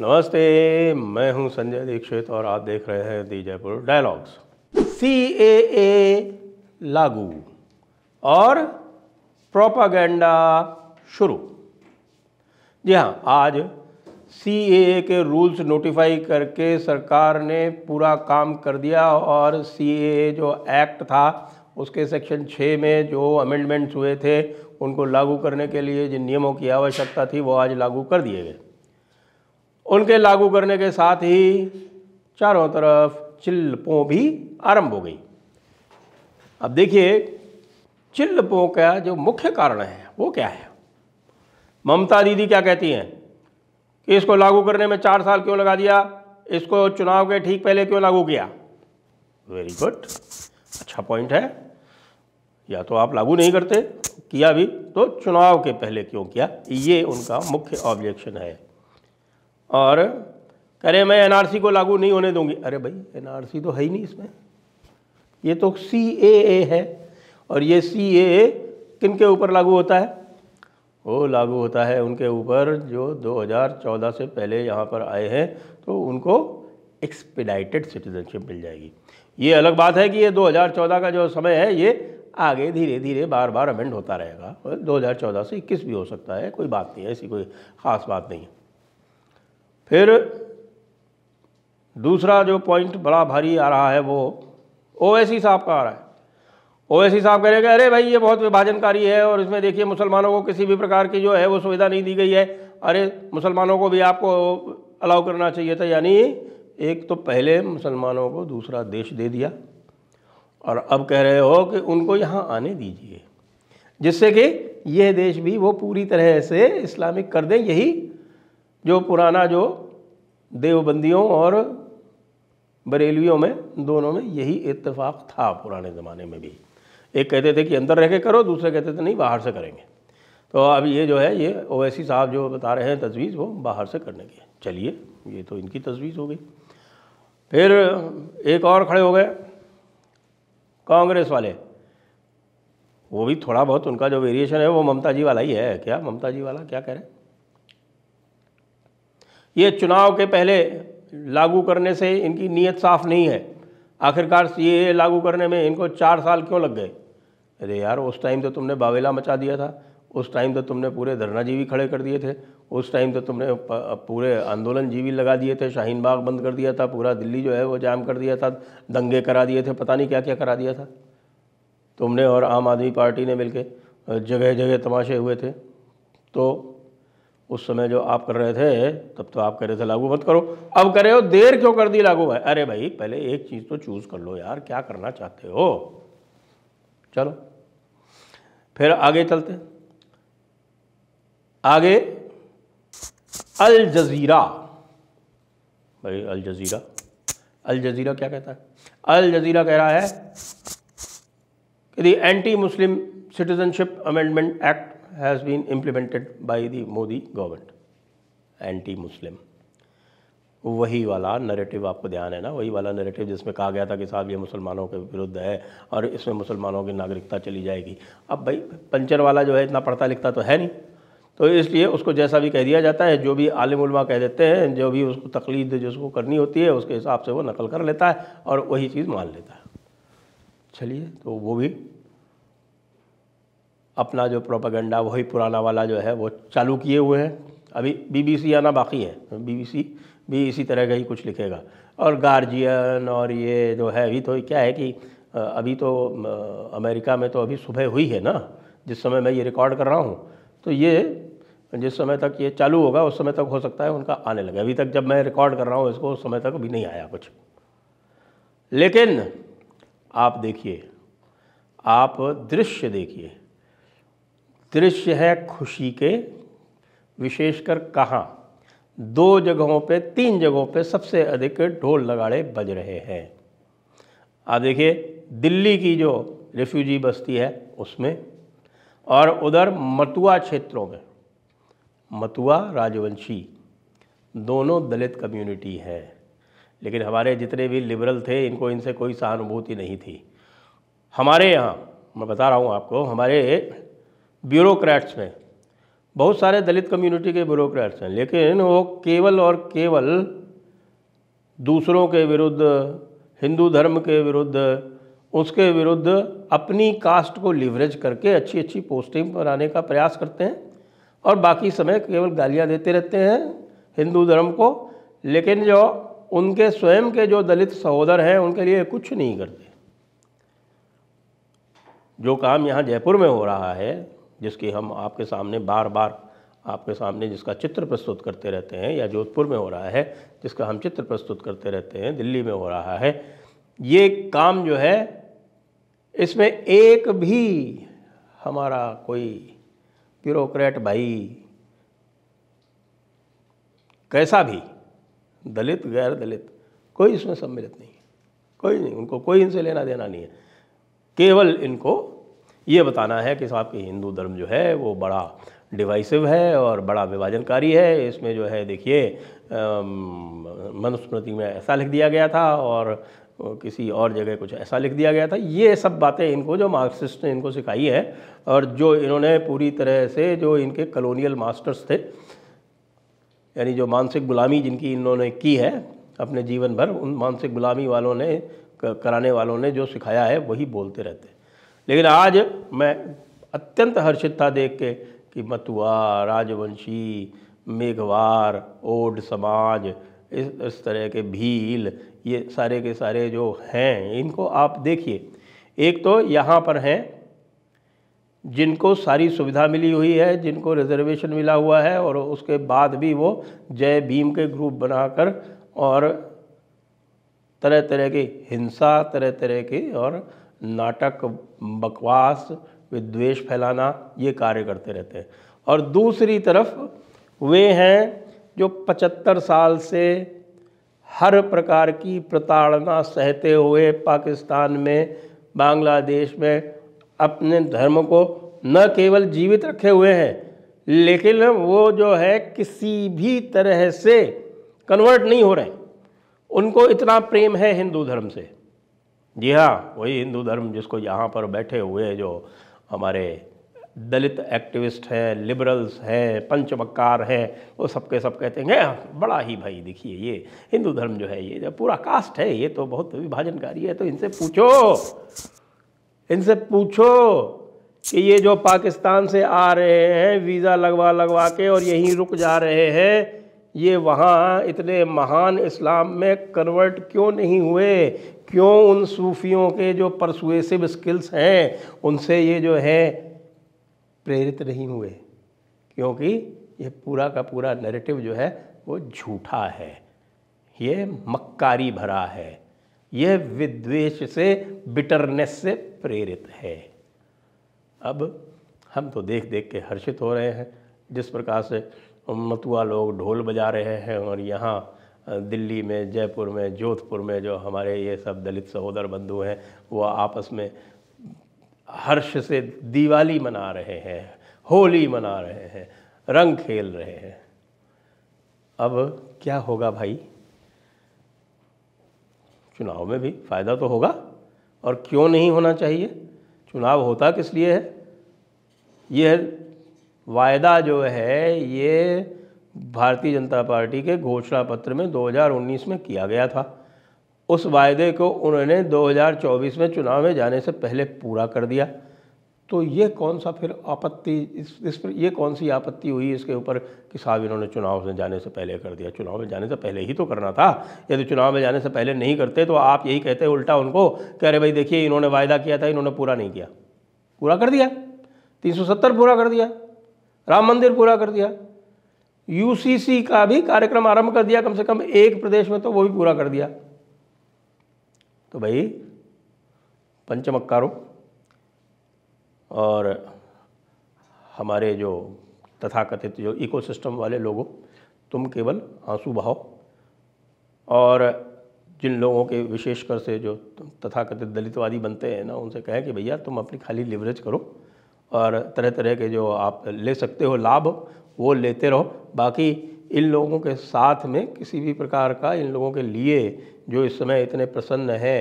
नमस्ते मैं हूं संजय दीक्षित और आप देख रहे हैं दी जयपुर डायलॉग्स सी ए ए लागू और प्रोपागेंडा शुरू जी हाँ आज सी ए ए के रूल्स नोटिफाई करके सरकार ने पूरा काम कर दिया और सी ए ए जो एक्ट था उसके सेक्शन छः में जो अमेंडमेंट्स हुए थे उनको लागू करने के लिए जिन नियमों की आवश्यकता थी वो आज लागू कर दिए गए उनके लागू करने के साथ ही चारों तरफ चिल्लपों भी आरंभ हो गई अब देखिए चिल्लपों का जो मुख्य कारण है वो क्या है ममता दीदी क्या कहती हैं कि इसको लागू करने में चार साल क्यों लगा दिया इसको चुनाव के ठीक पहले क्यों लागू किया वेरी गुड अच्छा पॉइंट है या तो आप लागू नहीं करते किया भी तो चुनाव के पहले क्यों किया ये उनका मुख्य ऑब्जेक्शन है और अरे मैं एनआरसी को लागू नहीं होने दूंगी अरे भाई एनआरसी तो है ही नहीं इसमें ये तो सी ए ए है और ये सी ए किन के ऊपर लागू होता है वो लागू होता है उनके ऊपर जो 2014 से पहले यहाँ पर आए हैं तो उनको एक्सपेडाइटेड सिटीजनशिप मिल जाएगी ये अलग बात है कि ये 2014 का जो समय है ये आगे धीरे धीरे बार बार अमेंड होता रहेगा दो हज़ार से इक्कीस भी हो सकता है कोई बात नहीं है ऐसी कोई ख़ास बात नहीं है फिर दूसरा जो पॉइंट बड़ा भारी आ रहा है वो ओवैसी साहब का आ रहा है ओवैसी साहब कह रहे हैं अरे भाई ये बहुत विभाजनकारी है और इसमें देखिए मुसलमानों को किसी भी प्रकार की जो है वो सुविधा नहीं दी गई है अरे मुसलमानों को भी आपको अलाउ करना चाहिए था यानी एक तो पहले मुसलमानों को दूसरा देश दे दिया और अब कह रहे हो कि उनको यहाँ आने दीजिए जिससे कि यह देश भी वो पूरी तरह से इस्लामिक कर दें यही जो पुराना जो देवबंदियों और बरेलियों में दोनों में यही इत्तेफाक था पुराने ज़माने में भी एक कहते थे कि अंदर रह के करो दूसरे कहते थे नहीं बाहर से करेंगे तो अब ये जो है ये ओवैसी साहब जो बता रहे हैं तजवीज़ वो बाहर से करने की चलिए ये तो इनकी तजवीज़ हो गई फिर एक और खड़े हो गए कांग्रेस वाले वो भी थोड़ा बहुत उनका जो वेरिएशन है वो ममता जी वाला ही है क्या ममता जी वाला क्या कह रहे हैं ये चुनाव के पहले लागू करने से इनकी नीयत साफ़ नहीं है आखिरकार ये लागू करने में इनको चार साल क्यों लग गए अरे यार उस टाइम तो तुमने बावेला मचा दिया था उस टाइम तो तुमने पूरे धरना जीवी खड़े कर दिए थे उस टाइम तो तुमने पूरे आंदोलन जीवी लगा दिए थे शाहीन बाग बंद कर दिया था पूरा दिल्ली जो है वो जाम कर दिया था दंगे करा दिए थे पता नहीं क्या क्या करा दिया था तुमने और आम आदमी पार्टी ने मिलके जगह जगह तमाशे हुए थे तो उस समय जो आप कर रहे थे तब तो आप कह रहे थे लागू मत करो अब करे हो देर क्यों कर दी लागू भाई अरे भाई पहले एक चीज़ तो चूज़ कर लो यार क्या करना चाहते हो चलो फिर आगे चलते आगे अल जजीरा भाई अल जजीरा अल जजीरा क्या कहता है अल जजीरा कह रहा है कि anti Muslim citizenship amendment act has been implemented by the Modi government, anti-Muslim. वही वाला नरेटिव आपको ध्यान है ना वही वाला नरेटिव जिसमें कहा गया था कि साहब ये मुसलमानों के विरुद्ध है और इसमें मुसलमानों की नागरिकता चली जाएगी अब भाई पंचर वाला जो है इतना पढ़ता लिखता तो है नहीं तो इसलिए उसको जैसा भी कह दिया जाता है जो भी आलिम उलमा कह देते हैं जो भी उसको तकलीद जिसको करनी होती है उसके हिसाब से वो नकल कर लेता है और वही चीज़ मान लेता है चलिए तो वो भी अपना जो प्रोपागेंडा वही पुराना वाला जो है वो चालू किए हुए हैं अभी बीबीसी आना बाकी है बीबीसी भी इसी तरह का ही कुछ लिखेगा और गार्जियन और ये जो है अभी तो क्या है कि अभी तो अमेरिका में तो अभी सुबह हुई है ना जिस समय मैं ये रिकॉर्ड कर रहा हूँ तो ये जिस समय तक ये चालू होगा उस समय तक हो सकता है उनका आने लगे अभी तक जब मैं रिकॉर्ड कर रहा हूँ इसको उस समय तक अभी नहीं आया कुछ लेकिन आप देखिए आप दृश्य देखिए दृश्य है खुशी के विशेषकर कहाँ दो जगहों पे तीन जगहों पे सबसे अधिक ढोल लगाड़े बज रहे हैं आप देखिए दिल्ली की जो रेफ्यूजी बस्ती है उसमें और उधर मतुआ क्षेत्रों में मतुआ राजवंशी दोनों दलित कम्युनिटी है लेकिन हमारे जितने भी लिबरल थे इनको इनसे कोई सहानुभूति नहीं थी हमारे यहाँ मैं बता रहा हूँ आपको हमारे ब्यूरोक्रेट्स में बहुत सारे दलित कम्युनिटी के ब्यूरोक्रेट्स हैं लेकिन वो केवल और केवल दूसरों के विरुद्ध हिंदू धर्म के विरुद्ध उसके विरुद्ध अपनी कास्ट को लिवरेज करके अच्छी अच्छी पोस्टिंग पर आने का प्रयास करते हैं और बाकी समय केवल गालियाँ देते रहते हैं हिंदू धर्म को लेकिन जो उनके स्वयं के जो दलित सहोदर हैं उनके लिए कुछ नहीं करते जो काम यहाँ जयपुर में हो रहा है जिसकी हम आपके सामने बार बार आपके सामने जिसका चित्र प्रस्तुत करते रहते हैं या जोधपुर में हो रहा है जिसका हम चित्र प्रस्तुत करते रहते हैं दिल्ली में हो रहा है ये काम जो है इसमें एक भी हमारा कोई ब्यूरोक्रेट भाई कैसा भी दलित गैर दलित कोई इसमें सम्मिलित नहीं कोई नहीं उनको कोई इनसे लेना देना नहीं है केवल इनको ये बताना है कि साहब कि हिंदू धर्म जो है वो बड़ा डिवाइसिव है और बड़ा विभाजनकारी है इसमें जो है देखिए मनुस्मृति में ऐसा लिख दिया गया था और किसी और जगह कुछ ऐसा लिख दिया गया था ये सब बातें इनको जो मार्क्सिस्ट ने इनको सिखाई है और जो इन्होंने पूरी तरह से जो इनके कलोनियल मास्टर्स थे यानी जो मानसिक गुलामी जिनकी इन्होंने की है अपने जीवन भर उन मानसिक गुलामी वालों ने कराने वालों ने जो सिखाया है वही बोलते रहते हैं लेकिन आज मैं अत्यंत हर्षित था देख के कि मतुआ राजवंशी मेघवार ओड समाज इस इस तरह के भील ये सारे के सारे जो हैं इनको आप देखिए एक तो यहाँ पर हैं जिनको सारी सुविधा मिली हुई है जिनको रिजर्वेशन मिला हुआ है और उसके बाद भी वो जय भीम के ग्रुप बनाकर और तरह तरह की हिंसा तरह तरह की और नाटक बकवास विद्वेष फैलाना ये कार्य करते रहते हैं और दूसरी तरफ वे हैं जो पचहत्तर साल से हर प्रकार की प्रताड़ना सहते हुए पाकिस्तान में बांग्लादेश में अपने धर्म को न केवल जीवित रखे हुए हैं लेकिन वो जो है किसी भी तरह से कन्वर्ट नहीं हो रहे उनको इतना प्रेम है हिंदू धर्म से जी हाँ वही हिंदू धर्म जिसको यहाँ पर बैठे हुए जो हमारे दलित एक्टिविस्ट हैं लिबरल्स हैं पंचमक्कार हैं वो सबके सब कहते हैं हाँ, बड़ा ही भाई देखिए ये हिंदू धर्म जो है ये जो पूरा कास्ट है ये तो बहुत विभाजनकारी है तो इनसे पूछो इनसे पूछो कि ये जो पाकिस्तान से आ रहे हैं वीज़ा लगवा लगवा के और यहीं रुक जा रहे हैं ये वहाँ इतने महान इस्लाम में कन्वर्ट क्यों नहीं हुए क्यों उन सूफियों के जो परसुएसिव स्किल्स हैं उनसे ये जो है प्रेरित नहीं हुए क्योंकि ये पूरा का पूरा नैरेटिव जो है वो झूठा है ये मक्कारी भरा है यह विद्वेष से बिटरनेस से प्रेरित है अब हम तो देख देख के हर्षित हो रहे हैं जिस प्रकार से मतुआ लोग ढोल बजा रहे हैं और यहाँ दिल्ली में जयपुर में जोधपुर में जो हमारे ये सब दलित सहोदर बंधु हैं वो आपस में हर्ष से दिवाली मना रहे हैं होली मना रहे हैं रंग खेल रहे हैं अब क्या होगा भाई चुनाव में भी फ़ायदा तो होगा और क्यों नहीं होना चाहिए चुनाव होता किस लिए है यह वायदा जो है ये भारतीय जनता पार्टी के घोषणा पत्र में 2019 में किया गया था उस वायदे को उन्होंने 2024 में चुनाव में जाने से पहले पूरा कर दिया तो ये कौन सा फिर आपत्ति इस इस पर ये कौन सी आपत्ति हुई इसके ऊपर कि साहब इन्होंने चुनाव में जाने से पहले कर दिया चुनाव में जाने से पहले ही तो करना था यदि चुनाव में जाने से पहले नहीं करते तो आप यही कहते उल्टा उनको कह रहे भाई देखिए इन्होंने वायदा किया था इन्होंने पूरा नहीं किया पूरा कर दिया तीन पूरा कर दिया राम मंदिर पूरा कर दिया यूसीसी का भी कार्यक्रम आरंभ कर दिया कम से कम एक प्रदेश में तो वो भी पूरा कर दिया तो भाई पंचमक्कारों और हमारे जो तथाकथित जो इकोसिस्टम वाले लोगों तुम केवल आंसू बहाओ और जिन लोगों के विशेषकर से जो तथाकथित दलितवादी बनते हैं ना उनसे कहें कि भैया तुम अपनी खाली लिवरेज करो और तरह तरह के जो आप ले सकते हो लाभ वो लेते रहो बाकी इन लोगों के साथ में किसी भी प्रकार का इन लोगों के लिए जो इस समय इतने प्रसन्न हैं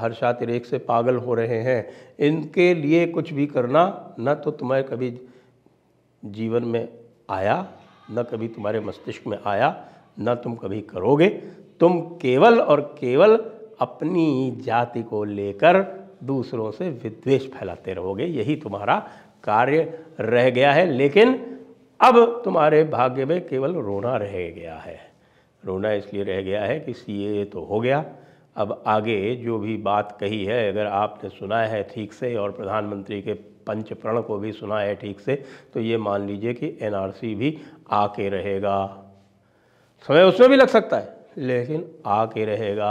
हर्षातिरेक से पागल हो रहे हैं इनके लिए कुछ भी करना न तो तुम्हें कभी जीवन में आया न कभी तुम्हारे मस्तिष्क में आया न तुम कभी करोगे तुम केवल और केवल अपनी जाति को लेकर दूसरों से विद्वेष फैलाते रहोगे यही तुम्हारा कार्य रह गया है लेकिन अब तुम्हारे भाग्य में केवल रोना रह गया है रोना इसलिए रह गया है कि सी तो हो गया अब आगे जो भी बात कही है अगर आपने सुना है ठीक से और प्रधानमंत्री के पंच प्रण को भी सुना है ठीक से तो ये मान लीजिए कि एन भी आके रहेगा समय उसमें भी लग सकता है लेकिन आके रहेगा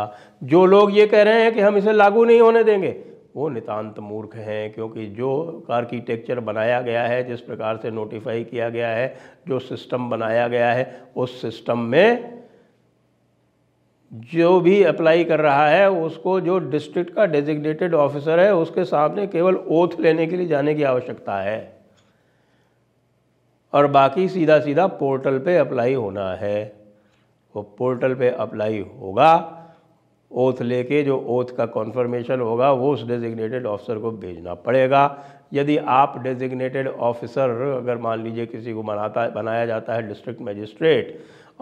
जो लोग ये कह रहे हैं कि हम इसे लागू नहीं होने देंगे वो नितांत मूर्ख हैं क्योंकि जो आर्किटेक्चर बनाया गया है जिस प्रकार से नोटिफाई किया गया है जो सिस्टम बनाया गया है उस सिस्टम में जो भी अप्लाई कर रहा है उसको जो डिस्ट्रिक्ट का डेजिग्नेटेड ऑफिसर है उसके सामने केवल ओथ लेने के लिए जाने की आवश्यकता है और बाकी सीधा सीधा पोर्टल पे अप्लाई होना है वो पोर्टल पे अप्लाई होगा ओथ लेके जो ओथ का कॉन्फर्मेशन होगा वो उस डेजिग्नेटेड ऑफिसर को भेजना पड़ेगा यदि आप डेजिग्नेटेड ऑफिसर अगर मान लीजिए किसी को बनाता बनाया जाता है डिस्ट्रिक्ट मजिस्ट्रेट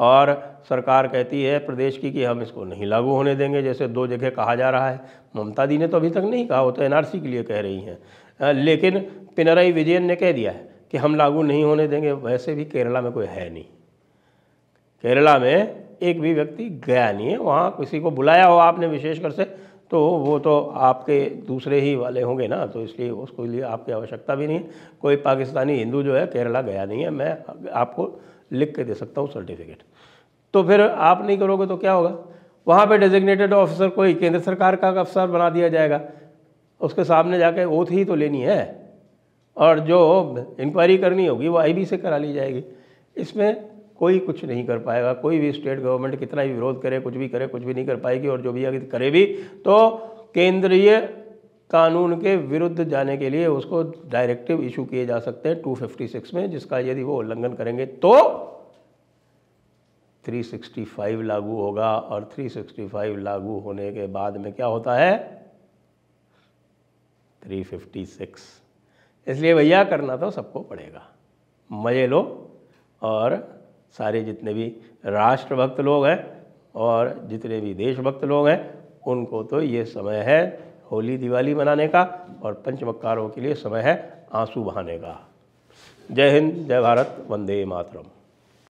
और सरकार कहती है प्रदेश की कि हम इसको नहीं लागू होने देंगे जैसे दो जगह कहा जा रहा है ममता दी ने तो अभी तक नहीं कहा वो तो एनआरसी के लिए कह रही हैं लेकिन पिनराई विजयन ने कह दिया है कि हम लागू नहीं होने देंगे वैसे भी केरला में कोई है नहीं केरला में एक भी व्यक्ति गया नहीं है वहाँ किसी को बुलाया हो आपने विशेषकर से तो वो तो आपके दूसरे ही वाले होंगे ना तो इसलिए उसके लिए आपकी आवश्यकता भी नहीं है कोई पाकिस्तानी हिंदू जो है केरला गया नहीं है मैं आपको लिख के दे सकता हूँ सर्टिफिकेट तो फिर आप नहीं करोगे तो क्या होगा वहाँ पे डेजिग्नेटेड ऑफिसर कोई केंद्र सरकार का अफसर बना दिया जाएगा उसके सामने जाके ओथ ही तो लेनी है और जो इंक्वायरी करनी होगी वो आई से करा ली जाएगी इसमें कोई कुछ नहीं कर पाएगा कोई भी स्टेट गवर्नमेंट कितना भी विरोध करे कुछ भी करे कुछ भी नहीं कर पाएगी और जो भी अगर करे भी तो केंद्रीय कानून के विरुद्ध जाने के लिए उसको डायरेक्टिव इशू किए जा सकते हैं 256 में जिसका यदि वो उल्लंघन करेंगे तो 365 लागू होगा और 365 लागू होने के बाद में क्या होता है 356 इसलिए भैया करना तो सबको पड़ेगा मज़े लो और सारे जितने भी राष्ट्रभक्त लोग हैं और जितने भी देशभक्त लोग हैं उनको तो ये समय है होली दिवाली मनाने का और पंचमकारों के लिए समय है आंसू बहाने का जय हिंद जय भारत वंदे मातरम